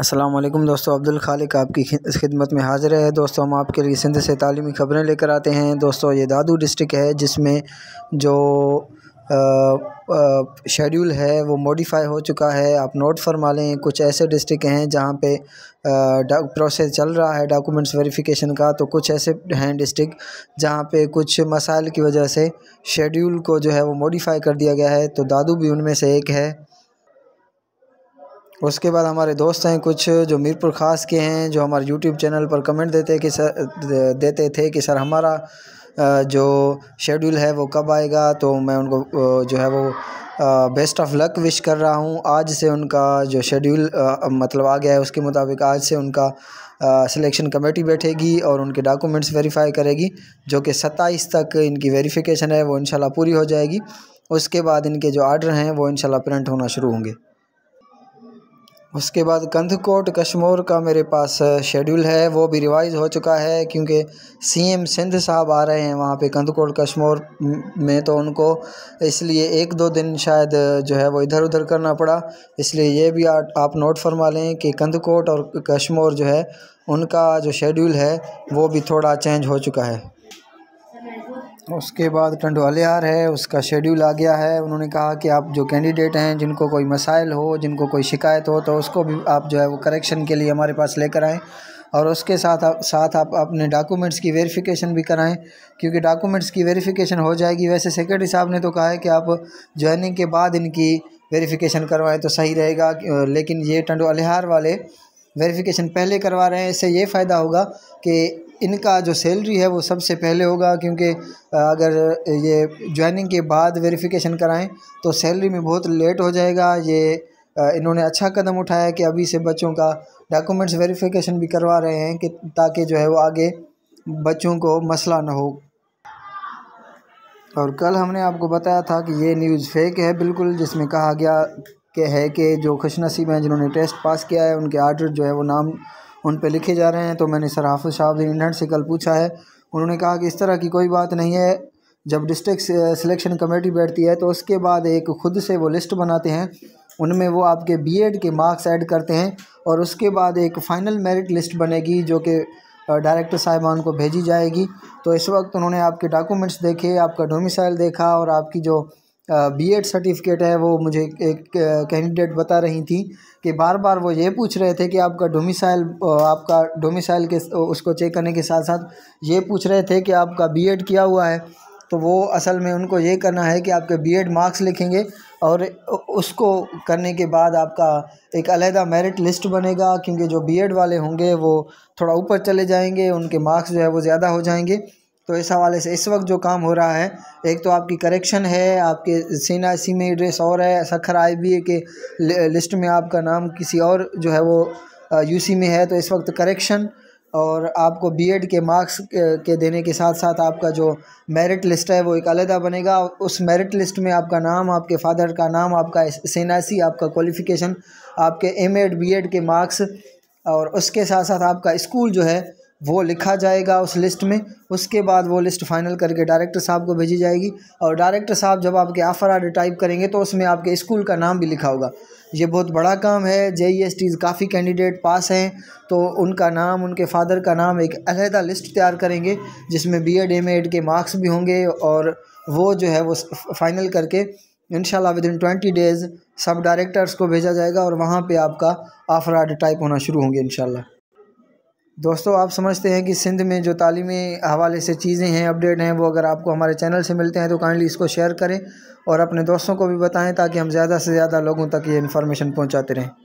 असलम दोस्तों अब्दुल खालिक आपकी इस खिदमत में हाज़िर है दोस्तों हम आपके लिए सिंध से तालीमी ख़बरें लेकर आते हैं दोस्तों ये दादू डिस्ट्रिक्ट है जिसमें जो शेड्यूल है वो मॉडिफाई हो चुका है आप नोट फरमा लें कुछ ऐसे डिस्ट्रिक्ट हैं जहाँ पे प्रोसेस चल रहा है डॉक्यूमेंट्स वेरिफिकेशन का तो कुछ ऐसे हैं डिस्ट्रिक्ट जहाँ पे कुछ मसाइल की वजह से शेड्यूल को जो है वो मॉडिफाई कर दिया गया है तो दादू भी उनमें से एक है उसके बाद हमारे दोस्त हैं कुछ जो मीरपुर ख़ास के हैं जो हमारे यूट्यूब चैनल पर कमेंट देते कि सर देते थे कि सर हमारा जो शेड्यूल है वो कब आएगा तो मैं उनको जो है वो बेस्ट ऑफ लक विश कर रहा हूँ आज से उनका जो शेड्यूल मतलब आ गया है उसके मुताबिक आज से उनका सिलेक्शन कमेटी बैठेगी और उनके डॉक्यूमेंट्स वेरीफाई करेगी जो कि सत्ताईस तक इनकी वेरिफिकेशन है वो इनशाला पूरी हो जाएगी उसके बाद इनके जो आर्डर हैं वो इंशाल्लाह प्रिंट होना शुरू होंगे उसके बाद कंधकोट कश्मोर का मेरे पास शेड्यूल है वो भी रिवाइज़ हो चुका है क्योंकि सीएम सिंध साहब आ रहे हैं वहाँ पे कंधकोट कश्मोर में तो उनको इसलिए एक दो दिन शायद जो है वो इधर उधर करना पड़ा इसलिए ये भी आ, आप नोट फरमा लें कि कंधकोट और कश्मोर जो है उनका जो शेड्यूल है वो भी थोड़ा चेंज हो चुका है उसके बाद टंडवालियार है उसका शेड्यूल आ गया है उन्होंने कहा कि आप जो कैंडिडेट हैं जिनको कोई मसाइल हो जिनको कोई शिकायत हो तो उसको भी आप जो है वो करेक्शन के लिए हमारे पास लेकर आएँ और उसके साथ आप साथ आप अपने डॉक्यूमेंट्स की वेरिफिकेशन भी कराएं क्योंकि डॉक्यूमेंट्स की वेरिफिकेशन हो जाएगी वैसे सेक्रेटरी साहब ने तो कहा है कि आप ज्वाइनिंग के बाद इनकी वेरिफिकेशन करवाएं तो सही रहेगा लेकिन ये टंडो अलहार वाले वेरिफिकेशन पहले करवा रहे हैं इससे ये फ़ायदा होगा कि इनका जो सैलरी है वो सबसे पहले होगा क्योंकि अगर ये ज्वाइनिंग के बाद वेरिफिकेशन कराएं तो सैलरी में बहुत लेट हो जाएगा ये इन्होंने अच्छा कदम उठाया कि अभी से बच्चों का डॉक्यूमेंट्स वेरिफिकेशन भी करवा रहे हैं कि ताकि जो है वो आगे बच्चों को मसला ना हो और कल हमने आपको बताया था कि ये न्यूज़ फेक है बिल्कुल जिसमें कहा गया कि है कि जो खुशनसीब हैं जिन्होंने टेस्ट पास किया है उनके आर्डर जो है वो नाम उन पर लिखे जा रहे हैं तो मैंने सर हाफ शाह इंडन से कल पूछा है उन्होंने कहा कि इस तरह की कोई बात नहीं है जब डिस्ट्रिक्ट सिलेक्शन कमेटी बैठती है तो उसके बाद एक खुद से वो लिस्ट बनाते हैं उनमें वो आपके बीएड के मार्क्स ऐड करते हैं और उसके बाद एक फ़ाइनल मेरिट लिस्ट बनेगी जो कि डायरेक्टर साहिबान को भेजी जाएगी तो इस वक्त उन्होंने आपके डॉक्यूमेंट्स देखे आपका डोमिसाइल देखा और आपकी जो बी एड सर्टिफिकेट है वो मुझे एक कैंडिडेट बता रही थी कि बार बार वो ये पूछ रहे थे कि आपका डोमिसाइल आपका डोमिसाइल के उसको चेक करने के साथ साथ ये पूछ रहे थे कि आपका बी एड किया हुआ है तो वो असल में उनको ये करना है कि आपके बी एड मार्क्स लिखेंगे और उसको करने के बाद आपका एक अलहदा मेरिट लिस्ट बनेगा क्योंकि जो बी एड वाले होंगे वो थोड़ा ऊपर चले जाएंगे उनके मार्क्स जो है वो ज़्यादा हो जाएंगे तो इस हवाले से इस वक्त जो काम हो रहा है एक तो आपकी करेक्शन है आपके सेना सी में एड्रेस और है सखर आई बी ए के लिस्ट में आपका नाम किसी और जो है वो यूसी में है तो इस वक्त करेक्शन और आपको बीएड के मार्क्स के देने के साथ साथ आपका जो मेरिट लिस्ट है वो एक अलहदा बनेगा उस मेरिट लिस्ट में आपका नाम आपके फादर का नाम आपका सेनासी आपका क्वालिफ़िकेशन आपके एम एड बी एड के मार्क्स और उसके साथ साथ आपका स्कूल जो है वो लिखा जाएगा उस लिस्ट में उसके बाद वो लिस्ट फाइनल करके डायरेक्टर साहब को भेजी जाएगी और डायरेक्टर साहब जब आपके ऑफ़र आर्डर टाइप करेंगे तो उसमें आपके स्कूल का नाम भी लिखा होगा ये बहुत बड़ा काम है जे ई एस काफ़ी कैंडिडेट पास हैं तो उनका नाम उनके फादर का नाम एक अलहदा लिस्ट तैयार करेंगे जिसमें बी एड एम एड के मार्क्स भी होंगे और वो जो है वो फाइनल करके इनशाला विद इन ट्वेंटी डेज़ सब डायरेक्टर्स को भेजा जाएगा और वहाँ पे आपका आफराड टाइप होना शुरू होंगे इनशाला दोस्तों आप समझते हैं कि सिंध में जो तालीमी हवाले से चीज़ें हैं अपडेट हैं वो अगर आपको हमारे चैनल से मिलते हैं तो काइंडली इसको शेयर करें और अपने दोस्तों को भी बताएं ताकि हम ज़्यादा से ज़्यादा लोगों तक ये इन्फॉर्मेशन पहुंचाते रहें